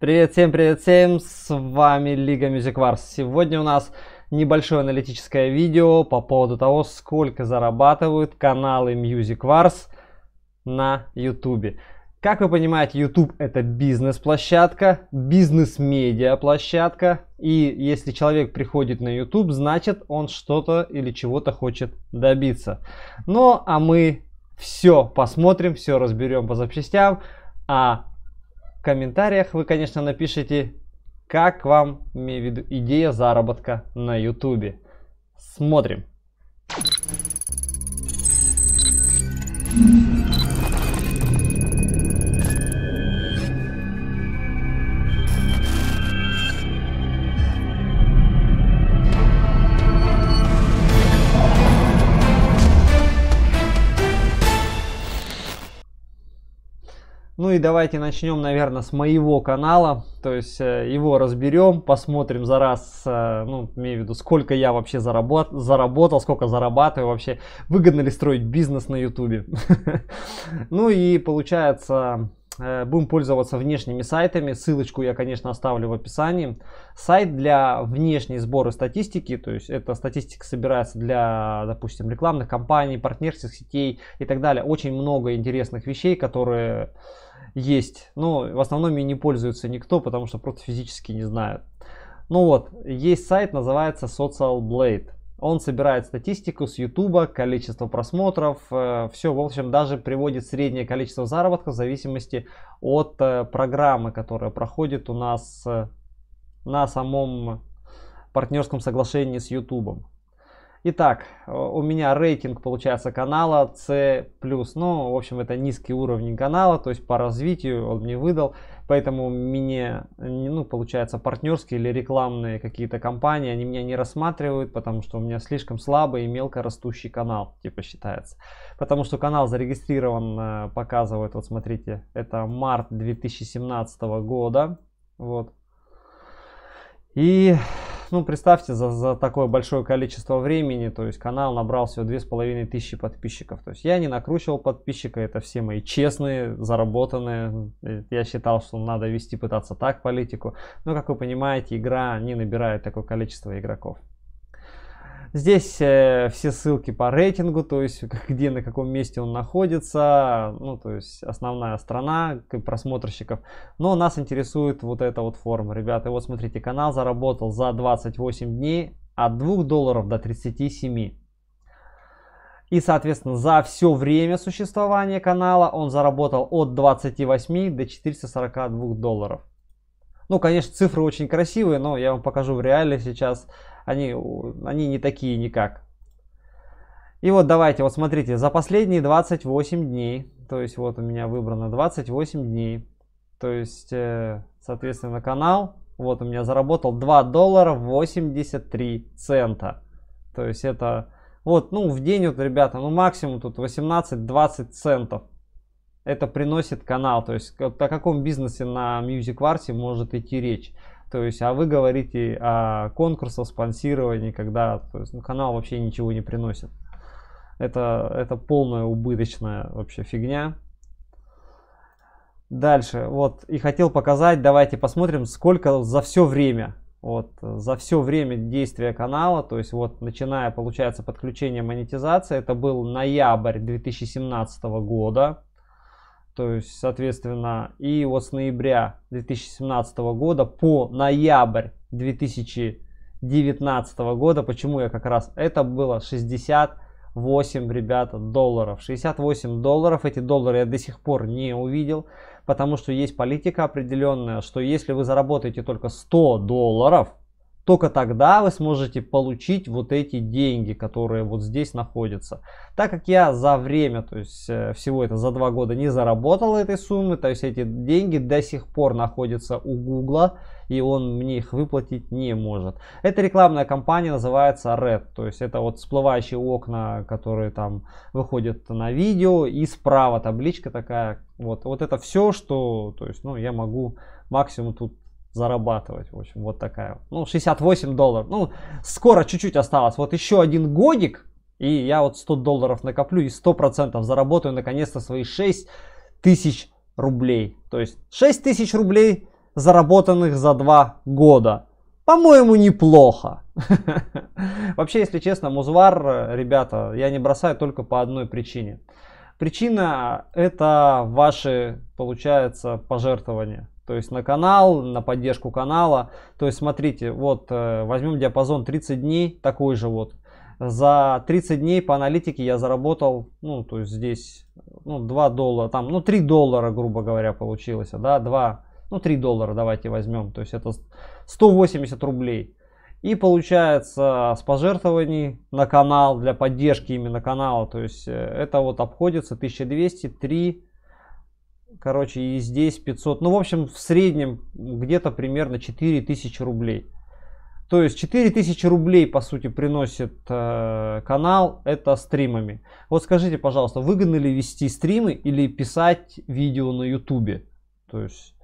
Привет всем, привет всем, с вами Лига Music Wars. Сегодня у нас небольшое аналитическое видео по поводу того, сколько зарабатывают каналы Music Wars на YouTube. Как вы понимаете, YouTube это бизнес-площадка, бизнес-медиа-площадка. И если человек приходит на YouTube, значит он что-то или чего-то хочет добиться. Ну, а мы все посмотрим, все разберем по запчастям. А в комментариях вы, конечно, напишите, как вам, имею в виду, идея заработка на YouTube. Смотрим. Ну и давайте начнем, наверное, с моего канала. То есть э, его разберем, посмотрим за раз, э, ну, имею в виду, сколько я вообще заработ заработал, сколько зарабатываю вообще, выгодно ли строить бизнес на YouTube? Ну и получается, э, будем пользоваться внешними сайтами. Ссылочку я, конечно, оставлю в описании. Сайт для внешней сборы статистики, то есть эта статистика собирается для, допустим, рекламных кампаний, партнерских сетей и так далее. Очень много интересных вещей, которые есть, но ну, в основном ей не пользуется никто, потому что просто физически не знают. Ну вот, есть сайт, называется Social Blade. Он собирает статистику с YouTube, количество просмотров, э, все, в общем, даже приводит среднее количество заработка в зависимости от э, программы, которая проходит у нас э, на самом партнерском соглашении с YouTube. Итак, э, у меня рейтинг получается канала C+. Ну, в общем, это низкий уровень канала, то есть по развитию он мне выдал. Поэтому мне, ну, получается, партнерские или рекламные какие-то компании, они меня не рассматривают, потому что у меня слишком слабый и мелко растущий канал, типа считается. Потому что канал зарегистрирован, э, показывает, вот смотрите, это март 2017 года. Вот. И ну, представьте, за, за такое большое количество времени, то есть канал набрал всего 2500 подписчиков. То есть я не накручивал подписчика, это все мои честные, заработанные. Я считал, что надо вести, пытаться так политику. Но, как вы понимаете, игра не набирает такое количество игроков. Здесь э, все ссылки по рейтингу, то есть где, на каком месте он находится, ну, то есть основная страна просмотрщиков. Но нас интересует вот эта вот форма. Ребята, вот смотрите, канал заработал за 28 дней от 2 долларов до 37. И, соответственно, за все время существования канала он заработал от 28 до 442 долларов. Ну, конечно, цифры очень красивые, но я вам покажу в реале сейчас. Они, они не такие никак. И вот давайте, вот смотрите, за последние 28 дней, то есть вот у меня выбрано 28 дней, то есть, э, соответственно, канал, вот у меня заработал 2 доллара 83 цента. То есть это, вот, ну, в день вот, ребята, ну, максимум тут 18-20 центов. Это приносит канал, то есть о каком бизнесе на MusicWars может идти речь. То есть, а вы говорите о конкурсах, спонсировании, когда то есть, ну, канал вообще ничего не приносит. Это, это полная убыточная вообще фигня. Дальше, вот, и хотел показать, давайте посмотрим, сколько за все время, вот, за все время действия канала, то есть вот, начиная, получается, подключение монетизации, это был ноябрь 2017 года, то есть, соответственно, и вот с ноября 2017 года по ноябрь 2019 года, почему я как раз, это было 68, ребята, долларов. 68 долларов, эти доллары я до сих пор не увидел, потому что есть политика определенная, что если вы заработаете только 100 долларов, только тогда вы сможете получить вот эти деньги, которые вот здесь находятся. Так как я за время, то есть э, всего это за два года не заработал этой суммы, то есть эти деньги до сих пор находятся у Гугла, и он мне их выплатить не может. Эта рекламная кампания называется Red, то есть это вот всплывающие окна, которые там выходят на видео, и справа табличка такая, вот, вот это все, что, то есть, ну, я могу максимум тут зарабатывать. В общем, вот такая. Ну, 68 долларов. Ну, скоро чуть-чуть осталось. Вот еще один годик, и я вот 100 долларов накоплю и 100% заработаю наконец-то свои 6 тысяч рублей. То есть 6 тысяч рублей, заработанных за 2 года. По-моему, неплохо. Вообще, если честно, Музвар, ребята, я не бросаю только по одной причине. Причина это ваши, получается, пожертвования то есть на канал, на поддержку канала. То есть смотрите, вот э, возьмем диапазон 30 дней, такой же вот. За 30 дней по аналитике я заработал, ну, то есть здесь, ну, 2 доллара, там, ну, 3 доллара, грубо говоря, получилось, да, 2, ну, 3 доллара давайте возьмем, то есть это 180 рублей. И получается с пожертвований на канал, для поддержки именно канала, то есть э, это вот обходится 1203 Короче, и здесь 500. Ну, в общем, в среднем где-то примерно 4000 рублей. То есть 4000 рублей, по сути, приносит э, канал, это стримами. Вот скажите, пожалуйста, выгодно ли вести стримы или писать видео на ютубе? То есть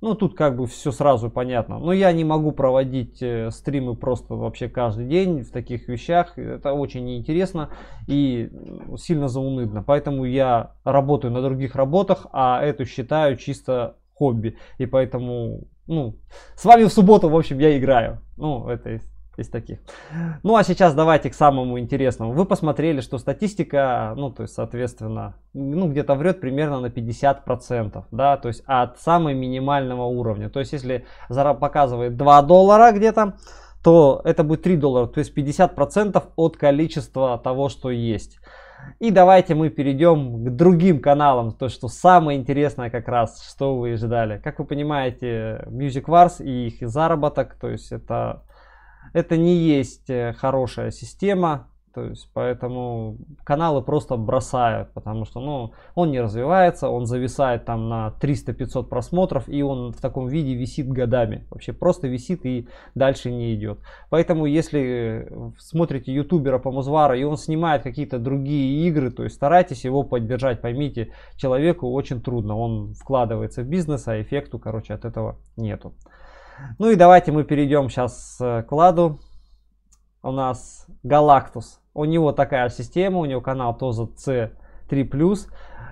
ну, тут как бы все сразу понятно. Но я не могу проводить э, стримы просто вообще каждый день в таких вещах. Это очень неинтересно и сильно заунывно. Поэтому я работаю на других работах, а эту считаю чисто хобби. И поэтому, ну, с вами в субботу, в общем, я играю. Ну, это есть из таких. Ну а сейчас давайте к самому интересному. Вы посмотрели, что статистика, ну то есть соответственно, ну где-то врет примерно на 50%, да, то есть от самого минимального уровня. То есть если Zara показывает 2 доллара где-то, то это будет 3 доллара, то есть 50% от количества того, что есть. И давайте мы перейдем к другим каналам, то что самое интересное как раз, что вы ждали. Как вы понимаете, Music Wars и их заработок, то есть это это не есть э, хорошая система, то есть, поэтому каналы просто бросают, потому что, ну, он не развивается, он зависает там на 300-500 просмотров, и он в таком виде висит годами. Вообще просто висит и дальше не идет. Поэтому, если э, смотрите ютубера по Музвара, и он снимает какие-то другие игры, то есть старайтесь его поддержать, поймите, человеку очень трудно, он вкладывается в бизнес, а эффекту, короче, от этого нету. Ну и давайте мы перейдем сейчас э, к ладу. У нас Галактус. У него такая система, у него канал тоже C3+.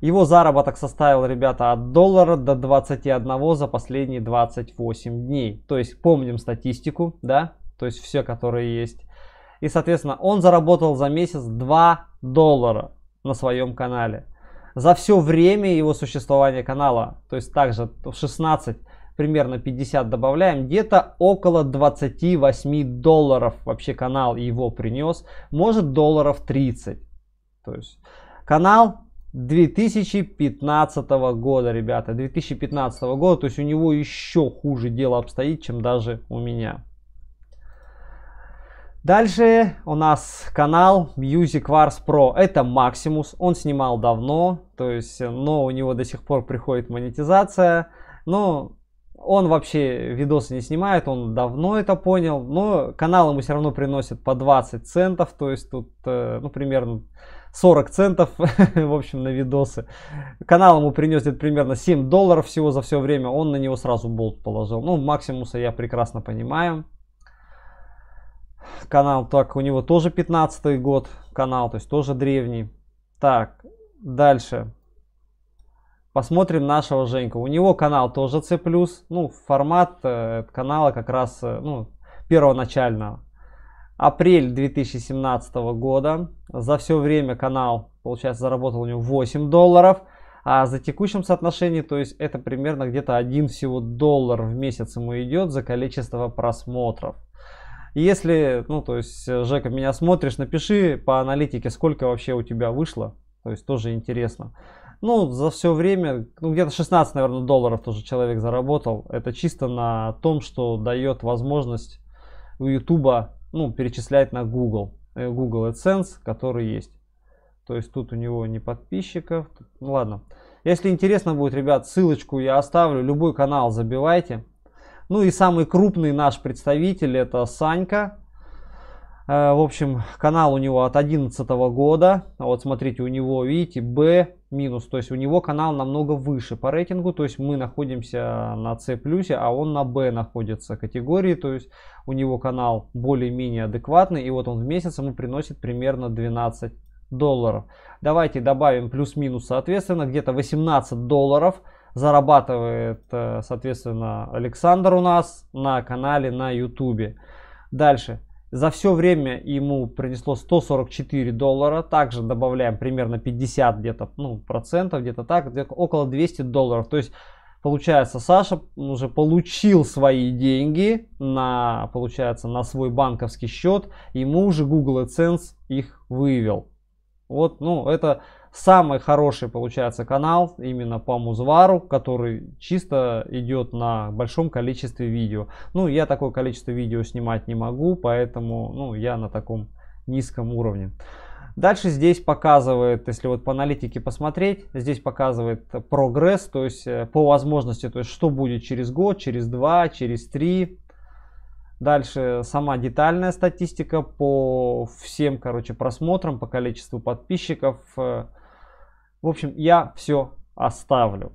Его заработок составил, ребята, от доллара до 21 за последние 28 дней. То есть помним статистику, да, то есть все, которые есть. И, соответственно, он заработал за месяц 2 доллара на своем канале. За все время его существования канала, то есть также в 16 примерно 50 добавляем, где-то около 28 долларов вообще канал его принес, может долларов 30. То есть канал 2015 года, ребята, 2015 года, то есть у него еще хуже дело обстоит, чем даже у меня. Дальше у нас канал Music Wars Pro. Это Максимус. Он снимал давно, то есть, но у него до сих пор приходит монетизация. Но он вообще видосы не снимает, он давно это понял, но канал ему все равно приносит по 20 центов, то есть тут, э, ну, примерно 40 центов, в общем, на видосы. Канал ему принесет примерно 7 долларов всего за все время, он на него сразу болт положил. Ну, Максимуса я прекрасно понимаю. Канал, так, у него тоже 15 год канал, то есть тоже древний. Так, дальше посмотрим нашего Женьку. У него канал тоже C+, ну, формат э, канала как раз, э, ну, первоначального. Апрель 2017 года. За все время канал, получается, заработал у него 8 долларов. А за текущем соотношении, то есть это примерно где-то один всего доллар в месяц ему идет за количество просмотров. Если, ну, то есть, Жека, меня смотришь, напиши по аналитике, сколько вообще у тебя вышло. То есть тоже интересно. Ну, за все время, ну, где-то 16, наверное, долларов тоже человек заработал. Это чисто на том, что дает возможность у YouTube, ну, перечислять на Google. Э, Google AdSense, который есть. То есть тут у него не подписчиков. Ну, ладно. Если интересно будет, ребят, ссылочку я оставлю. Любой канал забивайте. Ну и самый крупный наш представитель это Санька. Э, в общем, канал у него от 2011 года. Вот смотрите, у него, видите, Б минус. То есть у него канал намного выше по рейтингу. То есть мы находимся на C+, а он на B находится категории. То есть у него канал более-менее адекватный. И вот он в месяц ему приносит примерно 12 долларов. Давайте добавим плюс-минус, соответственно, где-то 18 долларов зарабатывает, э, соответственно, Александр у нас на канале на YouTube. Дальше. За все время ему принесло 144 доллара. Также добавляем примерно 50 где-то, ну, процентов, где-то так, где около 200 долларов. То есть Получается, Саша уже получил свои деньги на, получается, на свой банковский счет. Ему уже Google AdSense их вывел. Вот, ну, это Самый хороший получается канал именно по музвару, который чисто идет на большом количестве видео. Ну, я такое количество видео снимать не могу, поэтому ну, я на таком низком уровне. Дальше здесь показывает, если вот по аналитике посмотреть, здесь показывает прогресс, то есть э, по возможности, то есть что будет через год, через два, через три. Дальше сама детальная статистика по всем, короче, просмотрам, по количеству подписчиков, э, в общем, я все оставлю.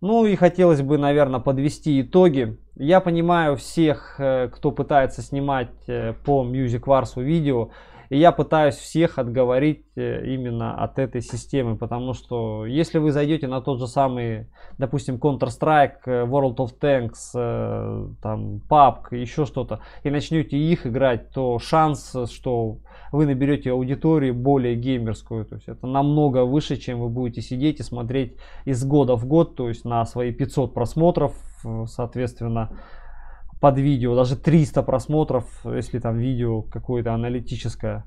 Ну и хотелось бы, наверное, подвести итоги. Я понимаю всех, э, кто пытается снимать э, по Music Wars видео. И я пытаюсь всех отговорить э, именно от этой системы, потому что если вы зайдете на тот же самый, допустим, Counter-Strike, World of Tanks, там, PUBG, еще что-то, и начнете их играть, то шанс, что вы наберете аудиторию более геймерскую. То есть это намного выше, чем вы будете сидеть и смотреть из года в год, то есть на свои 500 просмотров, э, соответственно, под видео, даже 300 просмотров, если там видео какое-то аналитическое.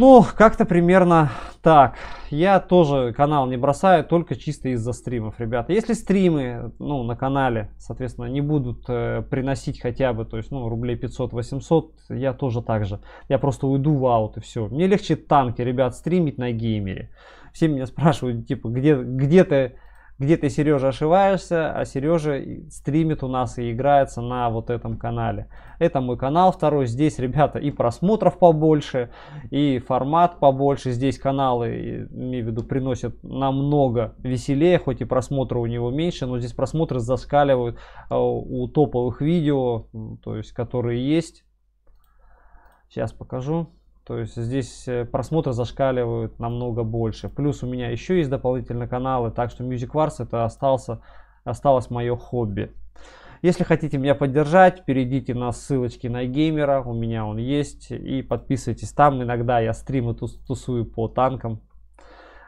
Ну, как-то примерно так. Я тоже канал не бросаю, только чисто из-за стримов, ребята. Если стримы ну, на канале, соответственно, не будут э, приносить хотя бы, то есть, ну, рублей 500-800, я тоже так же. Я просто уйду в аут и все. Мне легче танки, ребят, стримить на геймере. Все меня спрашивают, типа, где, где ты где ты, Сережа, ошиваешься, а Сережа стримит у нас и играется на вот этом канале. Это мой канал второй, здесь, ребята, и просмотров побольше, и формат побольше, здесь каналы, имею в виду, приносят намного веселее, хоть и просмотры у него меньше, но здесь просмотры заскаливают а, у топовых видео, то есть, которые есть. Сейчас покажу. То есть здесь э, просмотры зашкаливают намного больше. Плюс у меня еще есть дополнительные каналы, так что Music Wars это остался, осталось мое хобби. Если хотите меня поддержать, перейдите на ссылочки на геймера, у меня он есть, и подписывайтесь там. Иногда я стримы тус тусую по танкам.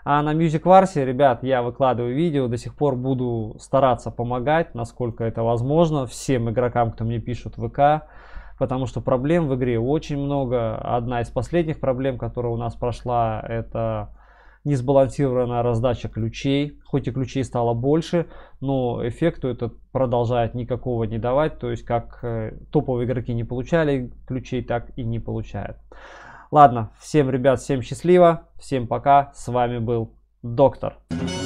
А на Music Wars, ребят, я выкладываю видео, до сих пор буду стараться помогать, насколько это возможно, всем игрокам, кто мне пишет в ВК потому что проблем в игре очень много. Одна из последних проблем, которая у нас прошла, это несбалансированная раздача ключей. Хоть и ключей стало больше, но эффекту это продолжает никакого не давать. То есть как э, топовые игроки не получали ключей, так и не получают. Ладно, всем, ребят, всем счастливо, всем пока. С вами был Доктор. Доктор.